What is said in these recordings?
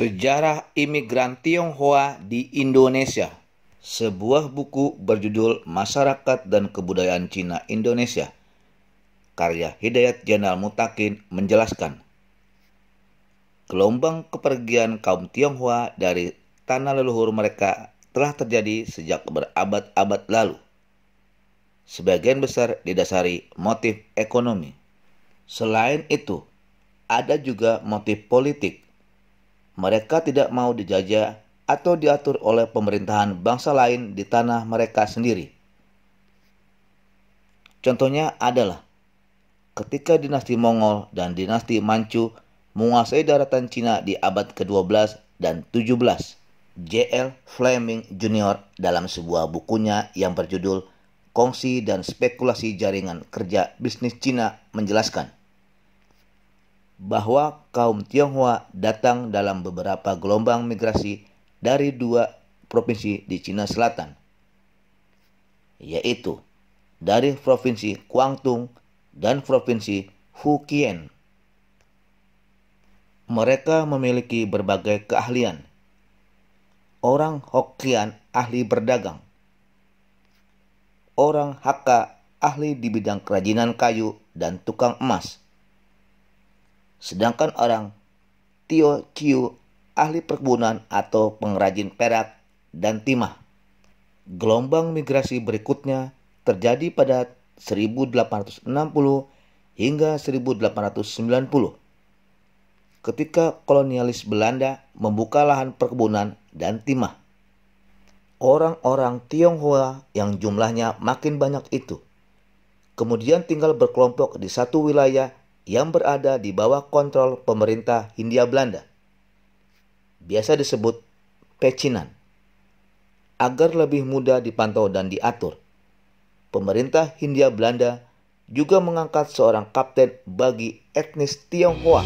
Sejarah Imigran Tionghoa di Indonesia. Sebuah buku berjudul Masyarakat dan Kebudayaan Cina Indonesia. Karya Hidayat Jenderal Mutakin menjelaskan. Gelombang kepergian kaum Tionghoa dari tanah leluhur mereka telah terjadi sejak berabad-abad lalu. Sebagian besar didasari motif ekonomi. Selain itu, ada juga motif politik mereka tidak mau dijajah atau diatur oleh pemerintahan bangsa lain di tanah mereka sendiri. Contohnya adalah ketika dinasti Mongol dan dinasti Manchu menguasai daratan Cina di abad ke-12 dan 17. J.L. Fleming Jr. dalam sebuah bukunya yang berjudul Kongsi dan Spekulasi Jaringan Kerja Bisnis Cina menjelaskan bahwa kaum Tionghoa datang dalam beberapa gelombang migrasi dari dua provinsi di Cina Selatan, yaitu dari provinsi Guangdong dan provinsi Fukien. Mereka memiliki berbagai keahlian. Orang Hokkien ahli berdagang. Orang Hakka ahli di bidang kerajinan kayu dan tukang emas Sedangkan orang Tio Chiu ahli perkebunan atau pengrajin perak dan timah. Gelombang migrasi berikutnya terjadi pada 1860 hingga 1890 ketika kolonialis Belanda membuka lahan perkebunan dan timah. Orang-orang Tionghoa yang jumlahnya makin banyak itu kemudian tinggal berkelompok di satu wilayah yang berada di bawah kontrol pemerintah Hindia Belanda. Biasa disebut pecinan. Agar lebih mudah dipantau dan diatur, pemerintah Hindia Belanda juga mengangkat seorang kapten bagi etnis Tionghoa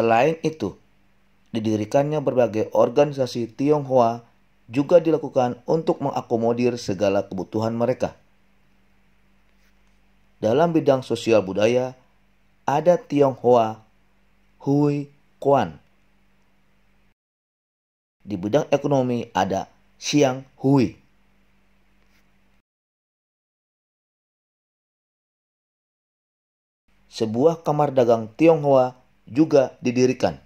Selain itu, didirikannya berbagai organisasi Tionghoa juga dilakukan untuk mengakomodir segala kebutuhan mereka. Dalam bidang sosial budaya, ada Tionghoa Hui Kuan. Di bidang ekonomi ada Xiang Hui. Sebuah kamar dagang Tionghoa juga didirikan.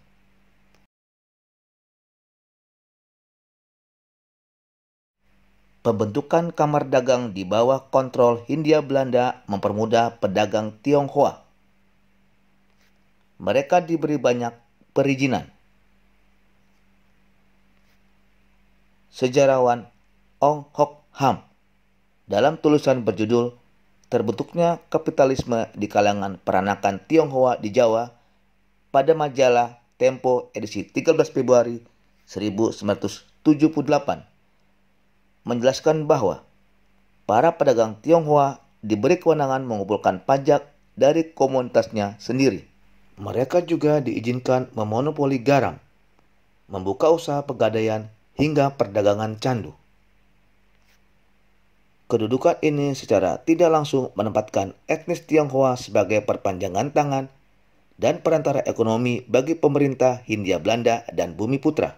Pembentukan kamar dagang di bawah kontrol Hindia Belanda mempermudah pedagang Tionghoa. Mereka diberi banyak perizinan. Sejarawan Ong Hok Ham dalam tulisan berjudul Terbentuknya Kapitalisme di Kalangan Peranakan Tionghoa di Jawa pada majalah Tempo edisi 13 Februari 1978 menjelaskan bahwa para pedagang Tionghoa diberi kewenangan mengumpulkan pajak dari komunitasnya sendiri. Mereka juga diizinkan memonopoli garam, membuka usaha pegadaian hingga perdagangan candu. Kedudukan ini secara tidak langsung menempatkan etnis Tionghoa sebagai perpanjangan tangan dan perantara ekonomi bagi pemerintah Hindia Belanda dan Bumi Putra.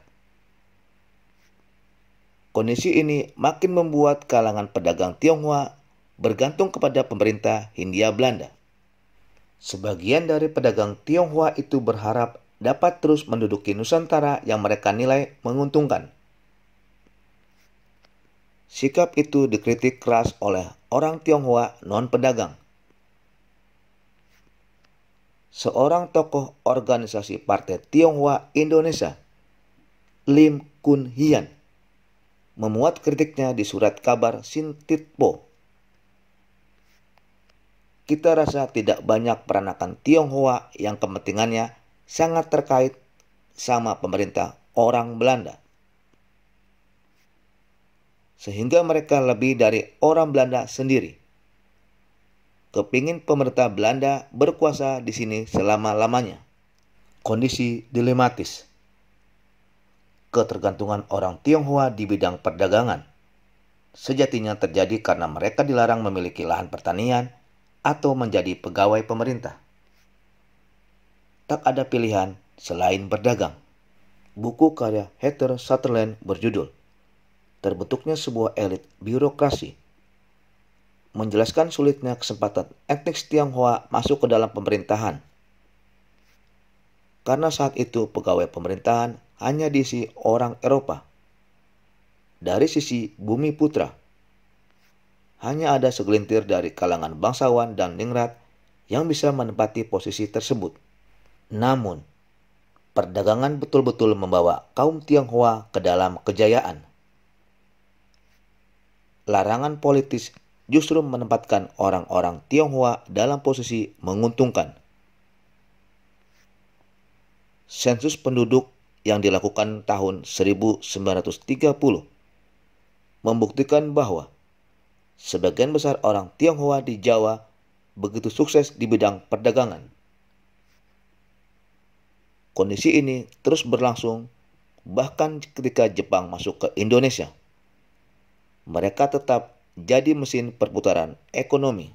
Kondisi ini makin membuat kalangan pedagang Tionghoa bergantung kepada pemerintah Hindia Belanda. Sebagian dari pedagang Tionghoa itu berharap dapat terus menduduki Nusantara yang mereka nilai menguntungkan. Sikap itu dikritik keras oleh orang Tionghoa non-pedagang seorang tokoh organisasi Partai Tionghoa Indonesia, Lim Kun Hian, memuat kritiknya di surat kabar Sintitpo. Kita rasa tidak banyak peranakan Tionghoa yang kepentingannya sangat terkait sama pemerintah orang Belanda. Sehingga mereka lebih dari orang Belanda sendiri kepingin pemerintah Belanda berkuasa di sini selama-lamanya. Kondisi dilematis. Ketergantungan orang Tionghoa di bidang perdagangan sejatinya terjadi karena mereka dilarang memiliki lahan pertanian atau menjadi pegawai pemerintah. Tak ada pilihan selain berdagang. Buku karya Heather Sutherland berjudul Terbentuknya Sebuah Elit Birokrasi menjelaskan sulitnya kesempatan etnis Tionghoa masuk ke dalam pemerintahan. Karena saat itu pegawai pemerintahan hanya diisi orang Eropa. Dari sisi bumi putra, hanya ada segelintir dari kalangan bangsawan dan ningrat yang bisa menempati posisi tersebut. Namun, perdagangan betul-betul membawa kaum Tionghoa ke dalam kejayaan. Larangan politis justru menempatkan orang-orang Tionghoa dalam posisi menguntungkan. Sensus penduduk yang dilakukan tahun 1930 membuktikan bahwa sebagian besar orang Tionghoa di Jawa begitu sukses di bidang perdagangan. Kondisi ini terus berlangsung bahkan ketika Jepang masuk ke Indonesia. Mereka tetap jadi mesin perputaran ekonomi.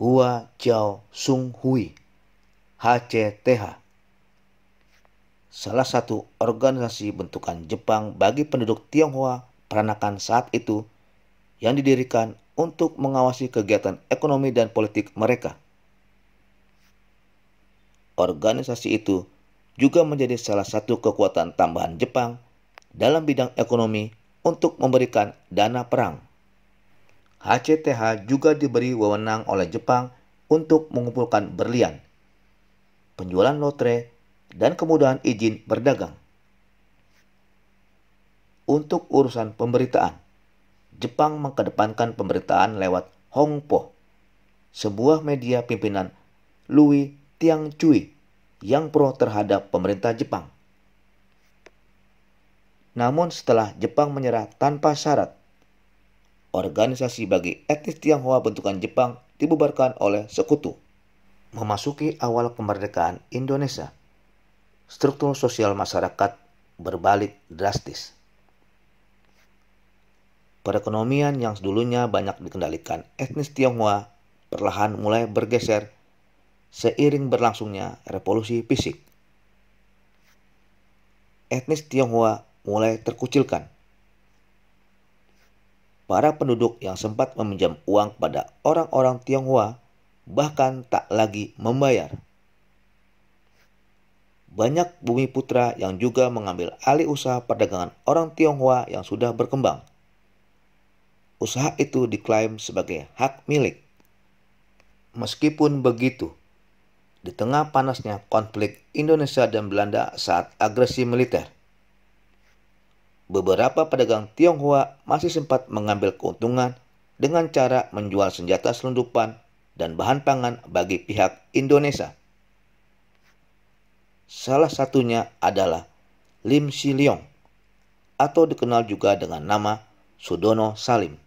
Hua Chao Sung Hui HCTH Salah satu organisasi bentukan Jepang bagi penduduk Tionghoa peranakan saat itu yang didirikan untuk mengawasi kegiatan ekonomi dan politik mereka. Organisasi itu juga menjadi salah satu kekuatan tambahan Jepang dalam bidang ekonomi untuk memberikan dana perang. HCTH juga diberi wewenang oleh Jepang untuk mengumpulkan berlian, penjualan lotre, dan kemudahan izin berdagang. Untuk urusan pemberitaan, Jepang mengedepankan pemberitaan lewat Hongpo, sebuah media pimpinan Louis Tiang Cui yang pro terhadap pemerintah Jepang. Namun setelah Jepang menyerah tanpa syarat, organisasi bagi etnis Tionghoa bentukan Jepang dibubarkan oleh sekutu. Memasuki awal kemerdekaan Indonesia, struktur sosial masyarakat berbalik drastis. Perekonomian yang dulunya banyak dikendalikan etnis Tionghoa perlahan mulai bergeser seiring berlangsungnya revolusi fisik. Etnis Tionghoa mulai terkucilkan. Para penduduk yang sempat meminjam uang kepada orang-orang Tionghoa bahkan tak lagi membayar. Banyak bumi putra yang juga mengambil alih usaha perdagangan orang Tionghoa yang sudah berkembang. Usaha itu diklaim sebagai hak milik. Meskipun begitu, di tengah panasnya konflik Indonesia dan Belanda saat agresi militer, beberapa pedagang Tionghoa masih sempat mengambil keuntungan dengan cara menjual senjata selundupan dan bahan pangan bagi pihak Indonesia. Salah satunya adalah Lim Si Leong, atau dikenal juga dengan nama Sudono Salim.